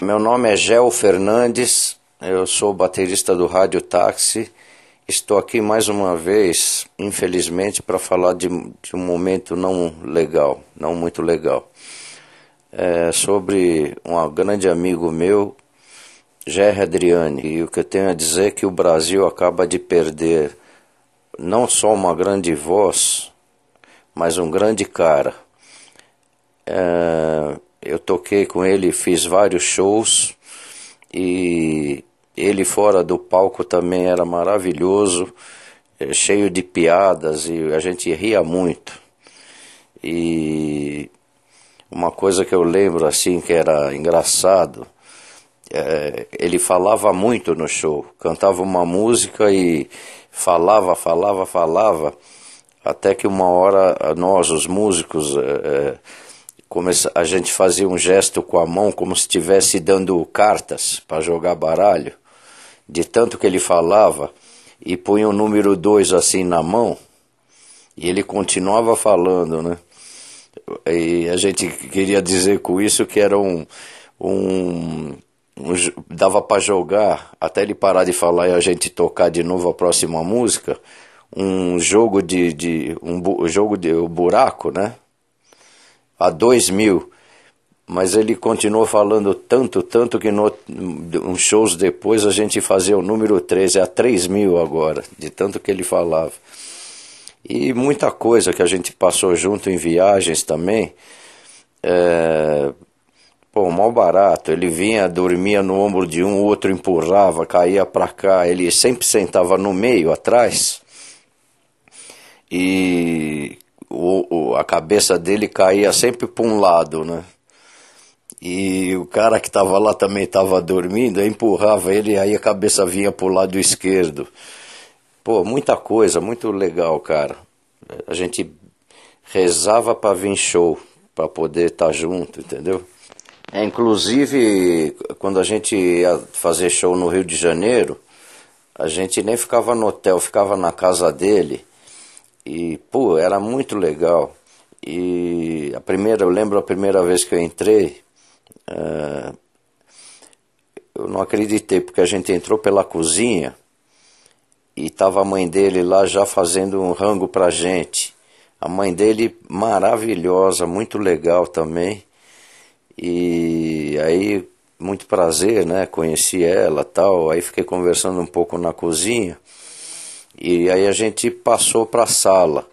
Meu nome é Gel Fernandes, eu sou baterista do Rádio Táxi. Estou aqui mais uma vez, infelizmente, para falar de, de, um momento não legal, não muito legal. É sobre um grande amigo meu, Gerry Adriani. E o que eu tenho a dizer é que o Brasil acaba de perder não só uma grande voz, mas um grande cara. É, eu toquei com ele, fiz vários shows e ele fora do palco também era maravilhoso, eh, cheio de piadas e a gente ria muito. E uma coisa que eu lembro assim que era engraçado, é, ele falava muito no show, cantava uma música e falava, falava, falava, até que uma hora eh, nós, os músicos, é, a gente fazia um gesto com a mão como se estivesse dando cartas para jogar baralho, de tanto que ele falava, e punha o número 2 assim na mão, e ele continuava falando, né? E a gente queria dizer com isso que era um. um, um dava para jogar, até ele parar de falar e a gente tocar de novo a próxima música, um jogo de. de um, um jogo de um buraco, né? a dois mil. Mas ele continuou falando tanto, tanto que no, uns shows depois a gente fazia o número 13, a 3 mil agora, de tanto que ele falava. E muita coisa que a gente passou junto em viagens também. É, pô, mal barato. Ele vinha, dormia no ombro de um, o outro empurrava, caía para cá. Ele sempre sentava no meio, atrás. E o, a cabeça dele caía sempre para um lado, né? E o cara que estava lá também estava dormindo, eu empurrava ele, aí a cabeça vinha para o lado esquerdo. Pô, muita coisa, muito legal, cara. A gente rezava para vir show, para poder estar tá junto, entendeu? É, inclusive, quando a gente ia fazer show no Rio de Janeiro, a gente nem ficava no hotel, ficava na casa dele. E, pô, era muito legal. E a primeira, eu lembro a primeira vez que eu entrei, uh, eu não acreditei, porque a gente entrou pela cozinha e estava a mãe dele lá já fazendo um rango para gente. A mãe dele maravilhosa, muito legal também. E aí, muito prazer, né? Conheci ela tal. Aí fiquei conversando um pouco na cozinha. E aí a gente passou para a sala.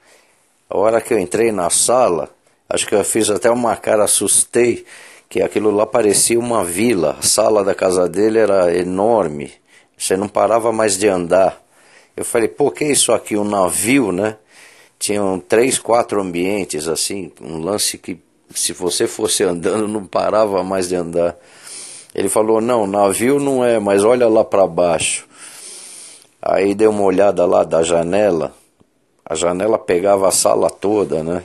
A hora que eu entrei na sala, acho que eu fiz até uma cara, assustei, que aquilo lá parecia uma vila. A sala da casa dele era enorme, você não parava mais de andar. Eu falei, pô, que é isso aqui? Um navio, né? Tinham três, quatro ambientes, assim, um lance que se você fosse andando não parava mais de andar. Ele falou, não, navio não é, mas olha lá para baixo. Aí dei uma olhada lá da janela, a janela pegava a sala toda, né?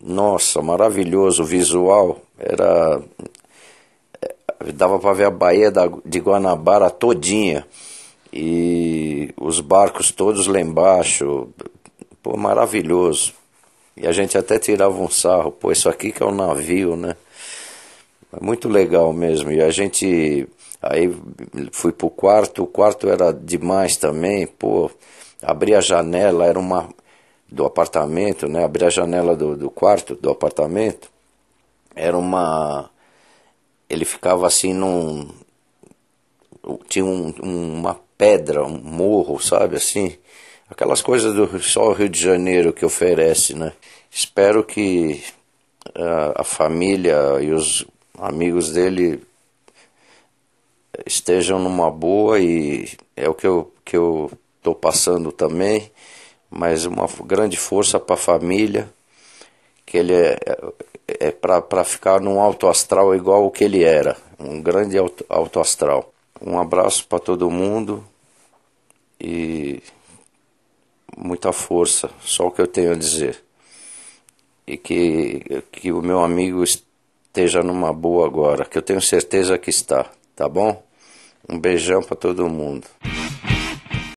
Nossa, maravilhoso o visual. Era eh, dava para ver a Baía de Guanabara todinha e os barcos todos lá embaixo. Pô, maravilhoso. E a gente até tirava um sarro, pô, isso aqui que é um navio, né? É muito legal mesmo. E a gente aí fui pro quarto, o quarto era demais também, pô abri a janela, era uma do apartamento, né? Abri a janela do, do quarto do apartamento, era uma. Ele ficava assim num. Tinha um, uma pedra, um morro, sabe assim? Aquelas coisas do só o Rio de Janeiro que oferece, né? Espero que a, ah, a família e os amigos dele estejam numa boa e é o que eu, que eu estou passando também, mas uma grande força para a família, que ele é, é, é para ficar num alto astral igual o que ele era, um grande alto, alto astral. Um abraço para todo mundo e muita força, só o que eu tenho a dizer. E que, que o meu amigo esteja numa boa agora, que eu tenho certeza que está, tá bom? Um beijão para todo mundo.